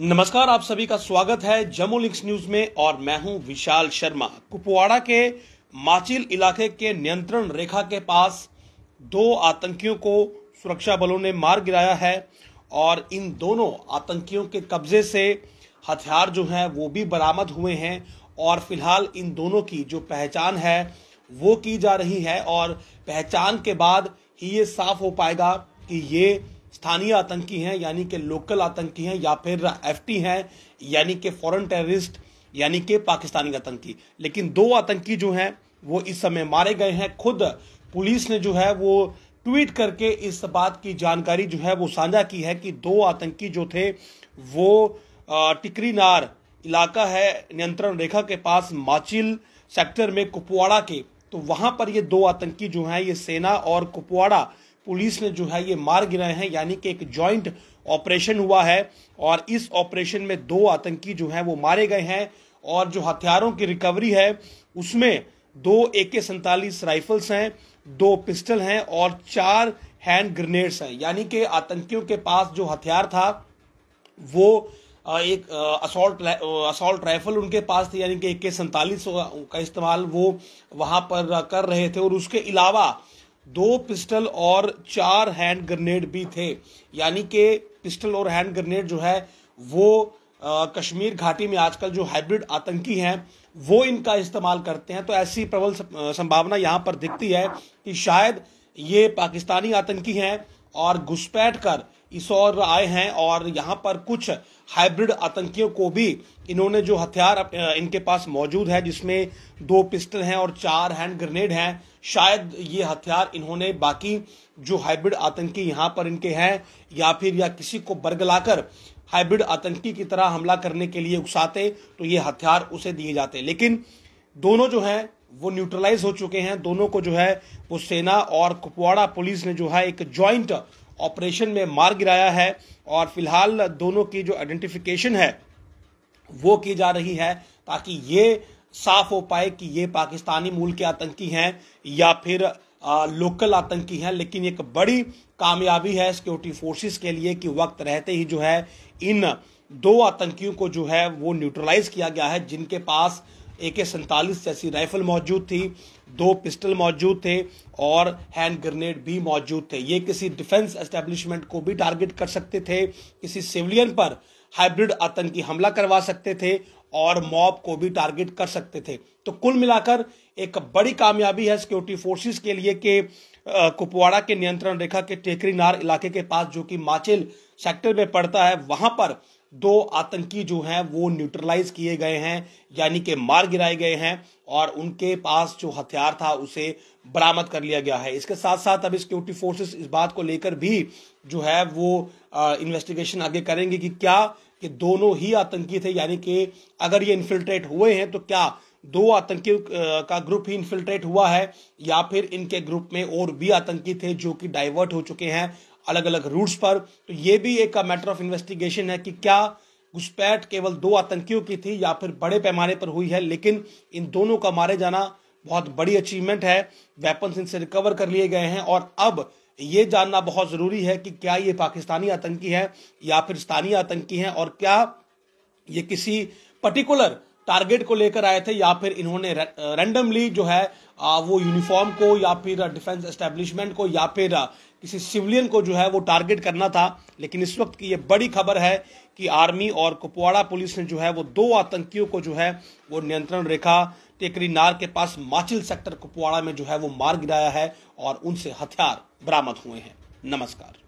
नमस्कार आप सभी का स्वागत है जम्मू लिंक्स न्यूज में और मैं हूं विशाल शर्मा कुपवाड़ा के माचिल इलाके के नियंत्रण रेखा के पास दो आतंकियों को सुरक्षा बलों ने मार गिराया है और इन दोनों आतंकियों के कब्जे से हथियार जो हैं वो भी बरामद हुए हैं और फिलहाल इन दोनों की जो पहचान है वो की जा रही है और पहचान के बाद ही ये साफ हो पाएगा कि ये स्थानीय आतंकी हैं यानी कि लोकल आतंकी हैं या फिर एफ हैं यानी कि फॉरेन टेररिस्ट यानी कि पाकिस्तानी आतंकी लेकिन दो आतंकी जो हैं वो इस समय मारे गए हैं खुद पुलिस ने जो है वो ट्वीट करके इस बात की जानकारी जो है वो साझा की है कि दो आतंकी जो थे वो टिकरीनार इलाका है नियंत्रण रेखा के पास माचिल सेक्टर में कुपवाड़ा के तो वहां पर ये दो आतंकी जो हैं ये सेना और कुपवाड़ा पुलिस ने जो है ये मार गिराए हैं यानी कि एक जॉइंट ऑपरेशन हुआ है और इस ऑपरेशन में दो आतंकी जो हैं वो मारे गए हैं और जो हथियारों की रिकवरी है उसमें दो ए के सैंतालीस राइफल्स हैं दो पिस्टल हैं और चार हैंड ग्रेनेड्स हैं यानी कि आतंकियों के पास जो हथियार था वो एक असॉल्ट असॉल्ट राइफल उनके पास थी यानी कि ए के सैतालीस का इस्तेमाल वो वहाँ पर कर रहे थे और उसके अलावा दो पिस्टल और चार हैंड ग्रनेड भी थे यानी कि पिस्टल और हैंड ग्रनेड जो है वो आ, कश्मीर घाटी में आजकल जो हाइब्रिड आतंकी हैं वो इनका इस्तेमाल करते हैं तो ऐसी प्रबल संभावना यहाँ पर दिखती है कि शायद ये पाकिस्तानी आतंकी हैं और घुसपैठ कर और आए हैं और यहाँ पर कुछ हाइब्रिड आतंकियों को भी इन्होंने जो हथियार इनके पास मौजूद है जिसमें दो पिस्टल हैं और चार हैंड ग्रेनेड हैं शायद ये हथियार इन्होंने बाकी जो हाइब्रिड आतंकी यहाँ पर इनके हैं या फिर या किसी को बरगलाकर हाइब्रिड आतंकी की तरह हमला करने के लिए उकसाते तो ये हथियार उसे दिए जाते लेकिन दोनों जो हैं वो न्यूट्रलाइज हो चुके हैं दोनों को जो है वो सेना और कुपवाड़ा पुलिस ने जो है एक ज्वाइंट ऑपरेशन में मार गिराया है और फिलहाल दोनों की जो आइडेंटिफिकेशन है वो की जा रही है ताकि ये साफ हो पाए कि ये पाकिस्तानी मूल के आतंकी हैं या फिर आ, लोकल आतंकी हैं लेकिन एक बड़ी कामयाबी है सिक्योरिटी फोर्सेस के लिए कि वक्त रहते ही जो है इन दो आतंकियों को जो है वो न्यूट्रलाइज किया गया है जिनके पास ए के सैंतालीस जैसी राइफल मौजूद थी दो पिस्टल मौजूद थे और हैंड ग्रेनेड भी मौजूद थे ये किसी डिफेंस एस्टेब्लिशमेंट को भी टारगेट कर सकते थे किसी सिविलियन पर हाइब्रिड आतंकी हमला करवा सकते थे और मॉब को भी टारगेट कर सकते थे तो कुल मिलाकर एक बड़ी कामयाबी है सिक्योरिटी फोर्सेस के लिए कि कुपवाड़ा के नियंत्रण रेखा के टेकरीनार इलाके के पास जो कि माचिल सेक्टर में पड़ता है वहां पर दो आतंकी जो हैं वो न्यूट्रलाइज किए गए हैं यानी कि मार गिराए गए हैं और उनके पास जो हथियार था उसे बरामद कर लिया गया है इसके साथ साथ अब सिक्योरिटी फोर्सेस इस बात को लेकर भी जो है वो इन्वेस्टिगेशन आगे करेंगे कि क्या कि दोनों ही आतंकी थे यानी कि अगर ये इन्फिल्ट्रेट हुए हैं तो क्या दो आतंकियों का ग्रुप ही इन्फिल्ट्रेट हुआ है या फिर इनके ग्रुप में और भी आतंकी थे जो कि डाइवर्ट हो चुके हैं अलग अलग रूट्स पर तो ये भी एक मैटर ऑफ इन्वेस्टिगेशन है कि क्या घुसपैठ केवल दो आतंकियों की थी या फिर बड़े पैमाने पर हुई है लेकिन इन दोनों का मारे जाना बहुत बड़ी अचीवमेंट है वेपन्स इनसे रिकवर कर लिए गए हैं और अब ये जानना बहुत ज़रूरी है कि क्या ये पाकिस्तानी आतंकी है या फिर स्थानीय आतंकी है और क्या ये किसी पर्टिकुलर टारगेट को लेकर आए थे या फिर इन्होंने रैंडमली जो है वो यूनिफॉर्म को या फिर डिफेंस एस्टेब्लिशमेंट को या फिर किसी सिविलियन को जो है वो टारगेट करना था लेकिन इस वक्त की ये बड़ी खबर है कि आर्मी और कुपवाड़ा पुलिस ने जो है वो दो आतंकियों को जो है वो नियंत्रण रेखा टेकरी नार के पास माचिल सेक्टर कुपवाड़ा में जो है वो मार गिराया है और उनसे हथियार बरामद हुए हैं नमस्कार